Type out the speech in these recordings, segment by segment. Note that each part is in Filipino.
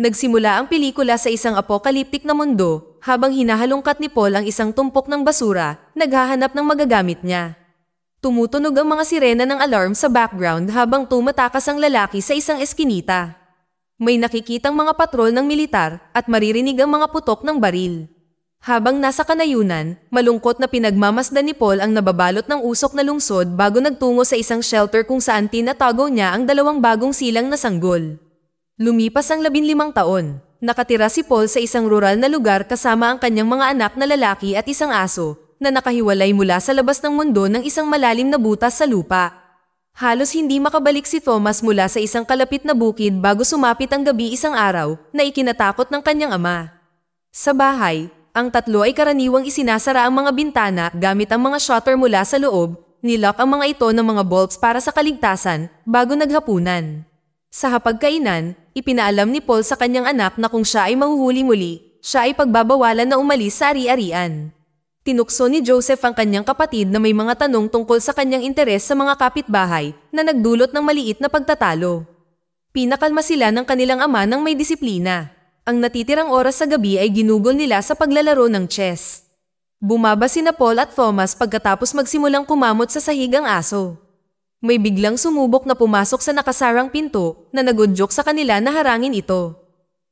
Nagsimula ang pelikula sa isang apokaliptik na mundo, habang hinahalungkat ni Paul ang isang tumpok ng basura, naghahanap ng magagamit niya. Tumutunog ang mga sirena ng alarm sa background habang tumatakas ang lalaki sa isang eskinita. May nakikitang mga patrol ng militar at maririnig ang mga putok ng baril. Habang nasa kanayunan, malungkot na pinagmamasdan ni Paul ang nababalot ng usok na lungsod bago nagtungo sa isang shelter kung saan tinatago niya ang dalawang bagong silang na sanggol. Lumipas ang labinlimang taon. Nakatira si Paul sa isang rural na lugar kasama ang kanyang mga anak na lalaki at isang aso na nakahiwalay mula sa labas ng mundo ng isang malalim na butas sa lupa. Halos hindi makabalik si Thomas mula sa isang kalapit na bukid bago sumapit ang gabi isang araw na ikinatakot ng kanyang ama. Sa bahay, ang tatlo ay karaniwang isinasara ang mga bintana gamit ang mga shutter mula sa loob, nilock ang mga ito ng mga bolts para sa kaligtasan bago naghapunan. Sa hapagkainan, ipinaalam ni Paul sa kanyang anak na kung siya ay mahuhuli muli, siya ay pagbabawalan na umalis sa ari-arian. Tinukso ni Joseph ang kanyang kapatid na may mga tanong tungkol sa kanyang interes sa mga kapitbahay na nagdulot ng maliit na pagtatalo. Pinakalma sila ng kanilang ama ng may disiplina. Ang natitirang oras sa gabi ay ginugol nila sa paglalaro ng chess. Bumaba sina Paul at Thomas pagkatapos magsimulang kumamot sa sahig ang aso. May biglang sumubok na pumasok sa nakasarang pinto na nagudyok sa kanila na harangin ito.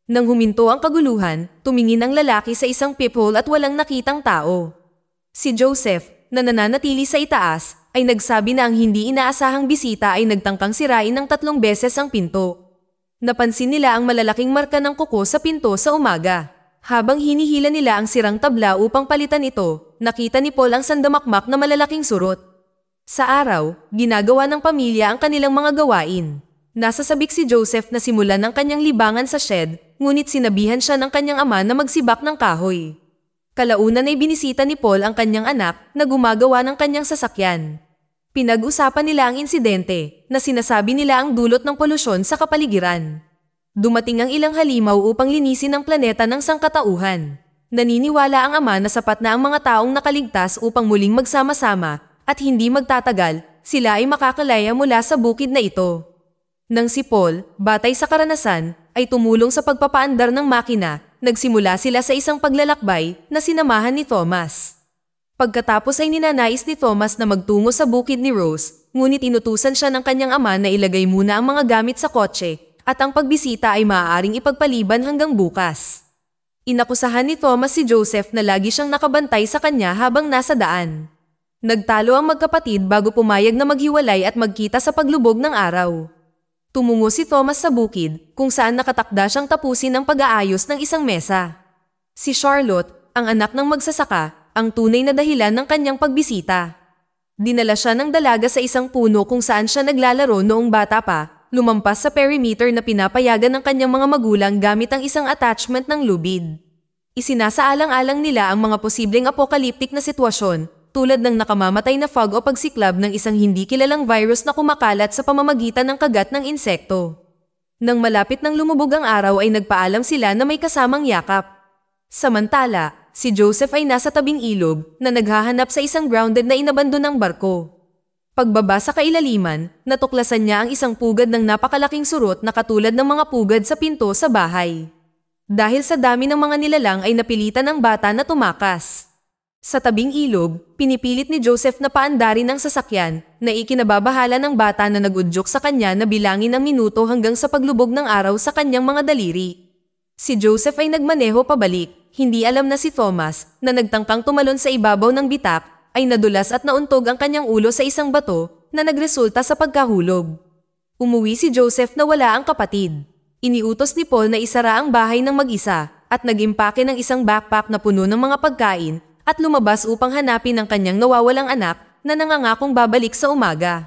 Nang huminto ang kaguluhan, tumingin ang lalaki sa isang peephole at walang nakitang tao. Si Joseph, na nananatili sa itaas, ay nagsabi na ang hindi inaasahang bisita ay nagtangkang sirain ng tatlong beses ang pinto. Napansin nila ang malalaking marka ng kuko sa pinto sa umaga. Habang hinihila nila ang sirang tabla upang palitan ito, nakita ni Paul ang sandamakmak na malalaking surot. Sa araw, ginagawa ng pamilya ang kanilang mga gawain. Nasa sabik si Joseph na simulan ng kanyang libangan sa shed, ngunit sinabihan siya ng kanyang ama na magsibak ng kahoy. Kalaunan ay binisita ni Paul ang kanyang anak na gumagawa ng kanyang sasakyan. Pinag-usapan nila ang insidente na sinasabi nila ang dulot ng polusyon sa kapaligiran. Dumating ang ilang halimaw upang linisin ang planeta ng sangkatauhan. Naniniwala ang ama na sapat na ang mga taong nakaligtas upang muling magsama-sama at hindi magtatagal, sila ay makakalaya mula sa bukid na ito. Nang si Paul, batay sa karanasan, ay tumulong sa pagpapaandar ng makina, nagsimula sila sa isang paglalakbay na sinamahan ni Thomas. Pagkatapos ay ninanais ni Thomas na magtungo sa bukid ni Rose, ngunit inutusan siya ng kanyang ama na ilagay muna ang mga gamit sa kotse at ang pagbisita ay maaaring ipagpaliban hanggang bukas. Inakusahan ni Thomas si Joseph na lagi siyang nakabantay sa kanya habang nasa daan. Nagtalo ang magkapatid bago pumayag na maghiwalay at magkita sa paglubog ng araw. Tumungo si Thomas sa bukid, kung saan nakatakda siyang tapusin ang pag-aayos ng isang mesa. Si Charlotte, ang anak ng magsasaka, ang tunay na dahilan ng kanyang pagbisita. Dinala siya ng dalaga sa isang puno kung saan siya naglalaro noong bata pa, lumampas sa perimeter na pinapayagan ng kanyang mga magulang gamit ang isang attachment ng lubid. Isinasaalang-alang nila ang mga posibleng apokaliptik na sitwasyon tulad ng nakamamatay na fog o pagsiklab ng isang hindi kilalang virus na kumakalat sa pamamagitan ng kagat ng insekto. Nang malapit ng lumubog ang araw ay nagpaalam sila na may kasamang yakap. Samantala, si Joseph ay nasa tabing ilog na naghahanap sa isang grounded na inabandon ng barko. Pagbaba sa kailaliman, natuklasan niya ang isang pugad ng napakalaking surot na katulad ng mga pugad sa pinto sa bahay. Dahil sa dami ng mga nilalang ay napilitan ang bata na tumakas. Sa tabing ilog, pinipilit ni Joseph na paandarin ang sasakyan na ikinababahala ng bata na nagudyok sa kanya na bilangin ang minuto hanggang sa paglubog ng araw sa kanyang mga daliri. Si Joseph ay nagmaneho pabalik, hindi alam na si Thomas na nagtangkang tumalon sa ibabaw ng bitak ay nadulas at nauntog ang kanyang ulo sa isang bato na nagresulta sa pagkahulog. Umuwi si Joseph na wala ang kapatid. Iniutos ni Paul na isara ang bahay ng mag-isa at nagimpake ng isang backpack na puno ng mga pagkain at lumabas upang hanapin ang kanyang nawawalang anak na nangangakong babalik sa umaga.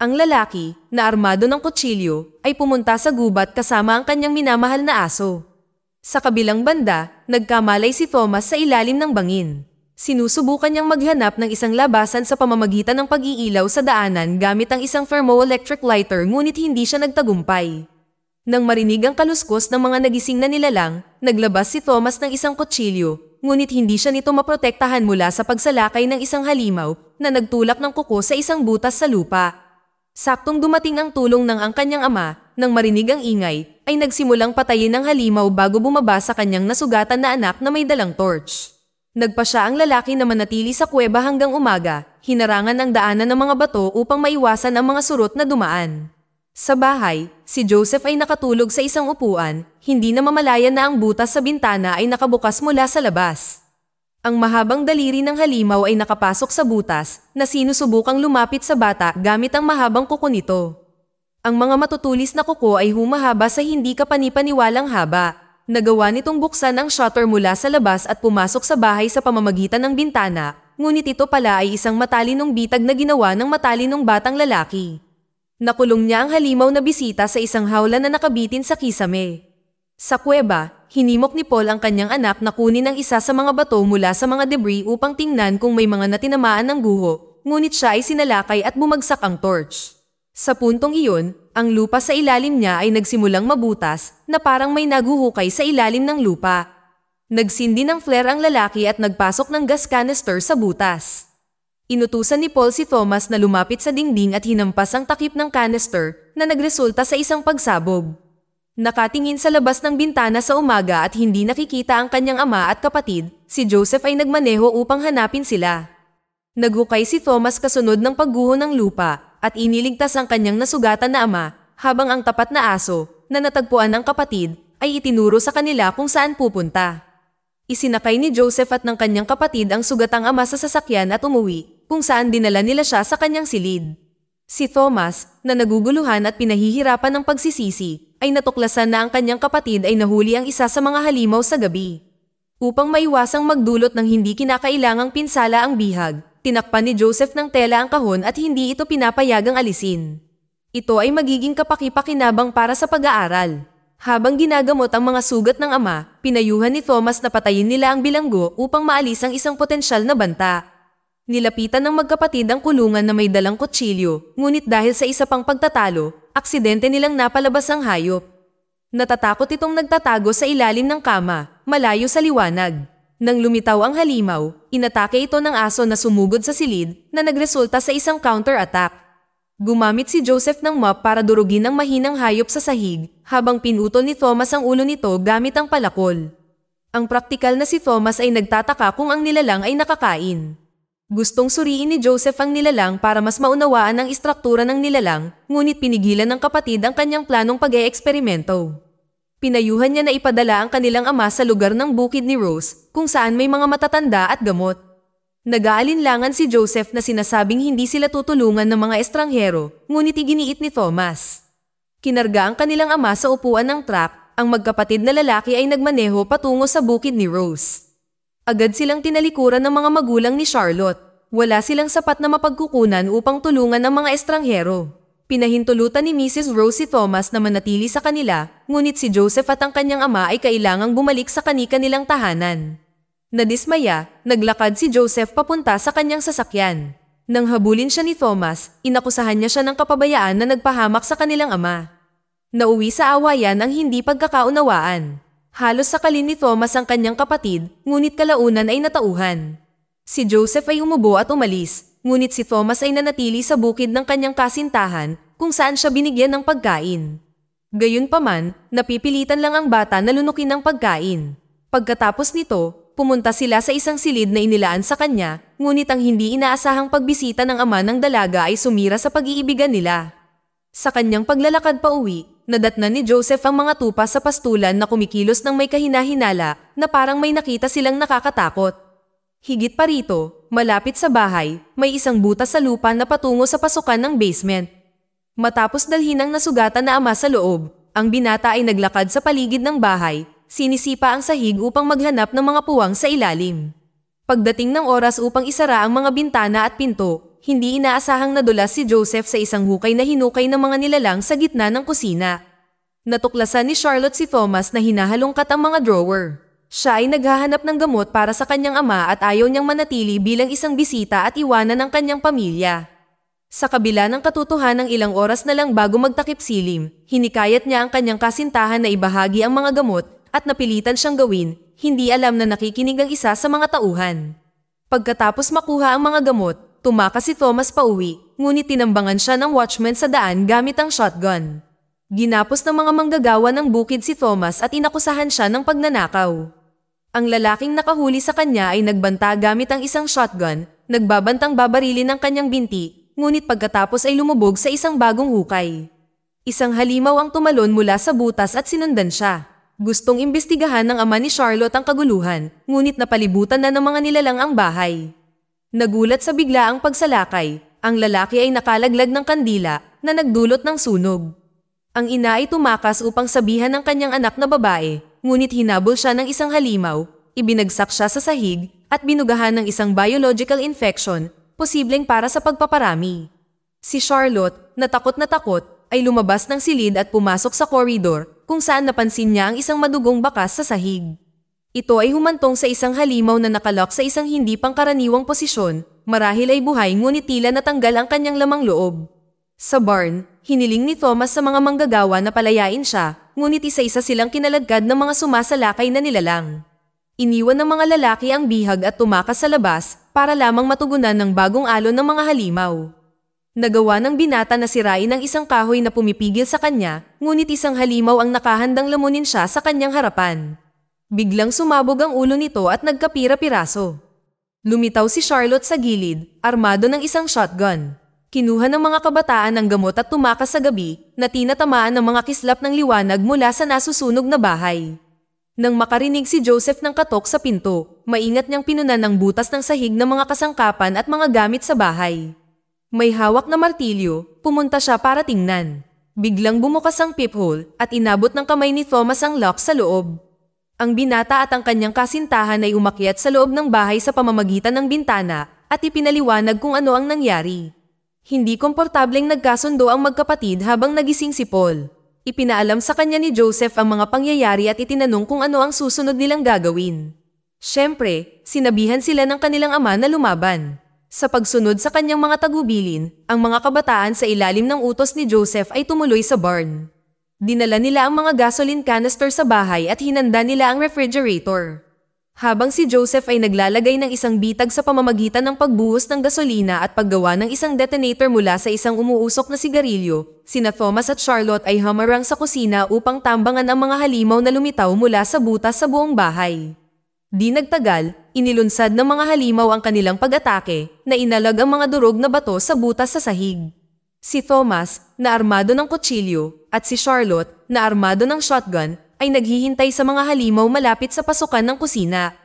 Ang lalaki, na armado ng kutsilyo, ay pumunta sa gubat kasama ang kanyang minamahal na aso. Sa kabilang banda, nagkamalay si Thomas sa ilalim ng bangin. Sinusubukan niyang maghanap ng isang labasan sa pamamagitan ng pag-iilaw sa daanan gamit ang isang thermoelectric lighter ngunit hindi siya nagtagumpay. Nang marinig ang kaluskos ng mga nagising na nilalang, naglabas si Thomas ng isang kutsilyo, ngunit hindi siya nito maprotektahan mula sa pagsalakay ng isang halimaw na nagtulak ng kuko sa isang butas sa lupa. Saktong dumating ang tulong ng ang kanyang ama, nang marinig ang ingay, ay nagsimulang patayin ang halimaw bago bumaba sa kanyang nasugatan na anak na may dalang torch. Nagpa siya ang lalaki na manatili sa kuweba hanggang umaga, hinarangan ang daanan ng mga bato upang maiwasan ang mga surot na dumaan. Sa bahay, si Joseph ay nakatulog sa isang upuan, hindi na mamalaya na ang butas sa bintana ay nakabukas mula sa labas. Ang mahabang daliri ng halimaw ay nakapasok sa butas na sinusubukang lumapit sa bata gamit ang mahabang kuko nito. Ang mga matutulis na kuko ay humahaba sa hindi kapanipaniwalang haba. Nagawa nitong buksan ang shutter mula sa labas at pumasok sa bahay sa pamamagitan ng bintana, ngunit ito pala ay isang matalinong bitag na ginawa ng matalinong batang lalaki. Nakulong niya ang halimaw na bisita sa isang hawla na nakabitin sa kisame. Sa kuweba, hinimok ni Paul ang kanyang anak na kunin ang isa sa mga bato mula sa mga debris upang tingnan kung may mga natinamaan ng guho, ngunit siya ay sinalakay at bumagsak ang torch. Sa puntong iyon, ang lupa sa ilalim niya ay nagsimulang mabutas na parang may naguhukay sa ilalim ng lupa. Nagsindi ng flare ang lalaki at nagpasok ng gas canister sa butas. Inutusan ni Paul si Thomas na lumapit sa dingding at hinampas ang takip ng canister na nagresulta sa isang pagsabog. Nakatingin sa labas ng bintana sa umaga at hindi nakikita ang kanyang ama at kapatid, si Joseph ay nagmaneho upang hanapin sila. Naghukay si Thomas kasunod ng pagguho ng lupa at iniligtas ang kanyang nasugatan na ama habang ang tapat na aso na natagpuan ng kapatid ay itinuro sa kanila kung saan pupunta. Isinakay ni Joseph at ng kanyang kapatid ang sugatang ama sa sasakyan at umuwi, kung saan dinala nila siya sa kanyang silid. Si Thomas, na naguguluhan at pinahihirapan ng pagsisisi, ay natuklasan na ang kanyang kapatid ay nahuli ang isa sa mga halimaw sa gabi. Upang maiwasang magdulot ng hindi kinakailangang pinsala ang bihag, tinakpan ni Joseph ng tela ang kahon at hindi ito pinapayagang alisin. Ito ay magiging kapakipakinabang para sa pag-aaral. Habang ginagamot ang mga sugat ng ama, pinayuhan ni Thomas na patayin nila ang bilanggo upang maalis ang isang potensyal na banta. Nilapitan ng magkapatid ang kulungan na may dalang kutsilyo, ngunit dahil sa isa pang pagtatalo, aksidente nilang napalabas ang hayop. Natatakot itong nagtatago sa ilalim ng kama, malayo sa liwanag. Nang lumitaw ang halimaw, inatake ito ng aso na sumugod sa silid na nagresulta sa isang counter-attack. Gumamit si Joseph ng mop para durugin ang mahinang hayop sa sahig, habang pinutol ni Thomas ang ulo nito gamit ang palakol. Ang praktikal na si Thomas ay nagtataka kung ang nilalang ay nakakain. Gustong suriin ni Joseph ang nilalang para mas maunawaan ang istruktura ng nilalang, ngunit pinigilan ng kapatid ang kanyang planong pag-eeksperimento. Pinayuhan niya na ipadala ang kanilang ama sa lugar ng bukid ni Rose, kung saan may mga matatanda at gamot. Nag-aalinlangan si Joseph na sinasabing hindi sila tutulungan ng mga estranghero, ngunit iginiit ni Thomas. Kinarga ang kanilang ama sa upuan ng truck, ang magkapatid na lalaki ay nagmaneho patungo sa bukid ni Rose. Agad silang tinalikuran ng mga magulang ni Charlotte. Wala silang sapat na mapagkukunan upang tulungan ang mga estranghero. Pinahintulutan ni Mrs. Rose si Thomas na manatili sa kanila, ngunit si Joseph at ang kanyang ama ay kailangang bumalik sa kanika nilang tahanan. Nadismaya, naglakad si Joseph papunta sa kanyang sasakyan. Nang habulin siya ni Thomas, inakusahan niya siya ng kapabayaan na nagpahamak sa kanilang ama. Nauwi sa awayan ang hindi pagkakaunawaan. Halos sakalin ni Thomas ang kanyang kapatid, ngunit kalaunan ay natauhan. Si Joseph ay umubo at umalis, ngunit si Thomas ay nanatili sa bukid ng kanyang kasintahan kung saan siya binigyan ng pagkain. Gayunpaman, napipilitan lang ang bata na lunukin ng pagkain. Pagkatapos nito, pumunta sila sa isang silid na inilaan sa kanya, ngunit ang hindi inaasahang pagbisita ng ama ng dalaga ay sumira sa pag-iibigan nila. Sa kanyang paglalakad pa uwi, nadatna ni Joseph ang mga tupa sa pastulan na kumikilos ng may kahinahinala na parang may nakita silang nakakatakot. Higit pa rito, malapit sa bahay, may isang butas sa lupa na patungo sa pasukan ng basement. Matapos dalhin ang nasugatan na ama sa loob, ang binata ay naglakad sa paligid ng bahay, sinisipa ang sahig upang maghanap ng mga puwang sa ilalim. Pagdating ng oras upang isara ang mga bintana at pinto, hindi inaasahang nadulas si Joseph sa isang hukay na hinukay ng mga nilalang sa gitna ng kusina. Natuklasan ni Charlotte si Thomas na hinahalungkat ang mga drawer. Siya ay naghahanap ng gamot para sa kanyang ama at ayaw niyang manatili bilang isang bisita at iwanan ng kanyang pamilya. Sa kabila ng katutuhan ng ilang oras na lang bago magtakip silim, hinikayat niya ang kanyang kasintahan na ibahagi ang mga gamot at napilitan siyang gawin, hindi alam na nakikinig ang isa sa mga tauhan. Pagkatapos makuha ang mga gamot, tumakas si Thomas pauwi, ngunit tinambangan siya ng watchman sa daan gamit ang shotgun. Ginapos ng mga manggagawa ng bukid si Thomas at inakusahan siya ng pagnanakaw. Ang lalaking nakahuli sa kanya ay nagbanta gamit ang isang shotgun, nagbabantang babarili ng kanyang binti, ngunit pagkatapos ay lumubog sa isang bagong hukay. Isang halimaw ang tumalon mula sa butas at sinundan siya. Gustong imbestigahan ng ama ni Charlotte ang kaguluhan, ngunit napalibutan na ng mga nilalang ang bahay. Nagulat sa bigla ang pagsalakay, ang lalaki ay nakalaglag ng kandila na nagdulot ng sunog. Ang ina ay tumakas upang sabihan ng kanyang anak na babae, ngunit hinabol siya ng isang halimaw, ibinagsak siya sa sahig, at binugahan ng isang biological infection, posibleng para sa pagpaparami. Si Charlotte, natakot na takot, ay lumabas ng silid at pumasok sa koridor kung saan napansin niya ang isang madugong bakas sa sahig. Ito ay humantong sa isang halimaw na nakalak sa isang hindi pangkaraniwang posisyon, marahil ay buhay ngunit tila natanggal ang kanyang lamang loob. Sa barn, hiniling ni Thomas sa mga manggagawa na palayain siya, ngunit isa-isa silang kinalagkad ng mga sumasalakay na nilalang. Iniwan ng mga lalaki ang bihag at tumakas sa labas para lamang matugunan ng bagong alon ng mga halimaw. Nagawa ng binata na sirain ang isang kahoy na pumipigil sa kanya, ngunit isang halimaw ang nakahandang lamunin siya sa kanyang harapan. Biglang sumabog ang ulo nito at nagkapira-piraso. Lumitaw si Charlotte sa gilid, armado ng isang shotgun. Kinuha ng mga kabataan ang gamot at tumakas sa gabi, na tinatamaan ng mga kislap ng liwanag mula sa nasusunog na bahay. Nang makarinig si Joseph ng katok sa pinto, maingat niyang pinunan ng butas ng sahig ng mga kasangkapan at mga gamit sa bahay. May hawak na martilyo, pumunta siya para tingnan. Biglang bumukas ang peephole at inabot ng kamay ni Thomas ang lock sa loob. Ang binata at ang kanyang kasintahan ay umakyat sa loob ng bahay sa pamamagitan ng bintana at ipinaliwanag kung ano ang nangyari. Hindi komportableng nagkasundo ang magkapatid habang nagising si Paul. Ipinaalam sa kanya ni Joseph ang mga pangyayari at itinanong kung ano ang susunod nilang gagawin. Siyempre, sinabihan sila ng kanilang ama na lumaban. Sa pagsunod sa kanyang mga tagubilin, ang mga kabataan sa ilalim ng utos ni Joseph ay tumuloy sa barn. Dinala nila ang mga gasoline canister sa bahay at hinanda nila ang refrigerator. Habang si Joseph ay naglalagay ng isang bitag sa pamamagitan ng pagbuhos ng gasolina at paggawa ng isang detonator mula sa isang umuusok na sigarilyo, sina Thomas at Charlotte ay hamarang sa kusina upang tambangan ang mga halimaw na lumitaw mula sa butas sa buong bahay. Di nagtagal, inilunsad ng mga halimaw ang kanilang pag-atake na inalag ang mga durog na bato sa butas sa sahig. Si Thomas, na armado ng kutsilyo, at si Charlotte, na armado ng shotgun, ay naghihintay sa mga halimaw malapit sa pasukan ng kusina.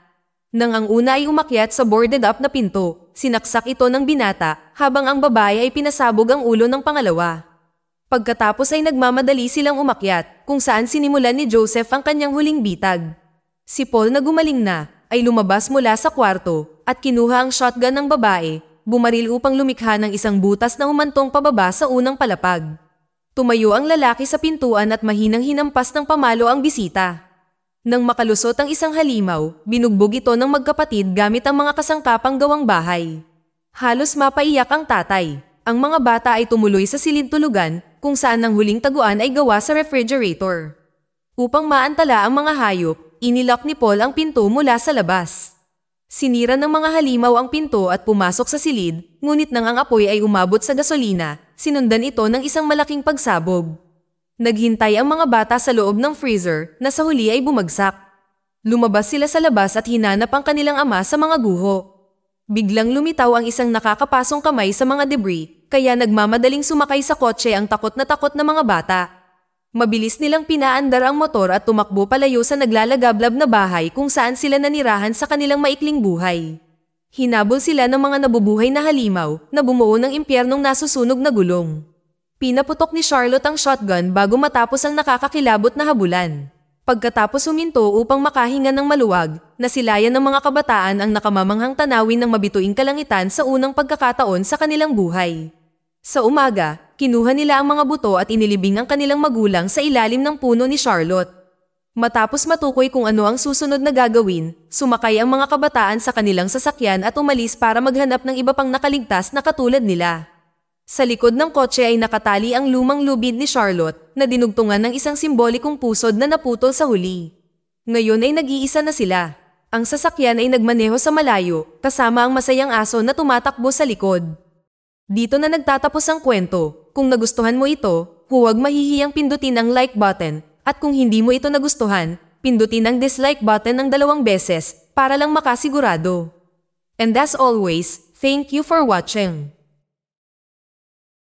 Nang ang una ay umakyat sa boarded up na pinto, sinaksak ito ng binata habang ang babae ay pinasabog ang ulo ng pangalawa. Pagkatapos ay nagmamadali silang umakyat kung saan sinimulan ni Joseph ang kanyang huling bitag. Si Paul na gumaling na, ay lumabas mula sa kwarto, at kinuha ang shotgun ng babae, bumaril upang lumikha ng isang butas na humantong pababa sa unang palapag. Tumayo ang lalaki sa pintuan at mahinang hinampas ng pamalo ang bisita. Nang makalusot ang isang halimaw, binugbog ito ng magkapatid gamit ang mga kasangkapang gawang bahay. Halos mapaiyak ang tatay. Ang mga bata ay tumuloy sa silintulugan kung saan ang huling taguan ay gawa sa refrigerator. Upang maantala ang mga hayop, inilock ni Paul ang pinto mula sa labas. Sinira ng mga halimaw ang pinto at pumasok sa silid, ngunit nang ang apoy ay umabot sa gasolina, sinundan ito ng isang malaking pagsabog. Naghintay ang mga bata sa loob ng freezer na sa huli ay bumagsak. Lumabas sila sa labas at hinanap ang kanilang ama sa mga guho. Biglang lumitaw ang isang nakakapasong kamay sa mga debris, kaya nagmamadaling sumakay sa kotse ang takot na takot na mga bata. Mabilis nilang pinaandar ang motor at tumakbo palayo sa naglalagablab na bahay kung saan sila nanirahan sa kanilang maikling buhay. Hinabol sila ng mga nabubuhay na halimaw na bumuo ng impyernong nasusunog na gulong. Pinaputok ni Charlotte ang shotgun bago matapos ang nakakakilabot na habulan. Pagkatapos huminto upang makahinga ng maluwag, nasilayan ng mga kabataan ang nakamamanghang tanawin ng mabituing kalangitan sa unang pagkakataon sa kanilang buhay. Sa umaga, kinuha nila ang mga buto at inilibing ang kanilang magulang sa ilalim ng puno ni Charlotte. Matapos matukoy kung ano ang susunod na gagawin, sumakay ang mga kabataan sa kanilang sasakyan at umalis para maghanap ng iba pang nakaligtas na katulad nila. Sa likod ng kotse ay nakatali ang lumang lubid ni Charlotte na dinugtungan ng isang simbolikong pusod na naputol sa huli. Ngayon ay nag-iisa na sila. Ang sasakyan ay nagmaneho sa malayo kasama ang masayang aso na tumatakbo sa likod. Dito na nagtatapos ang kwento. Kung nagustuhan mo ito, huwag mahihiyang pindutin ang like button, at kung hindi mo ito nagustuhan, pindutin ang dislike button ng dalawang beses para lang makasigurado. And as always, thank you for watching.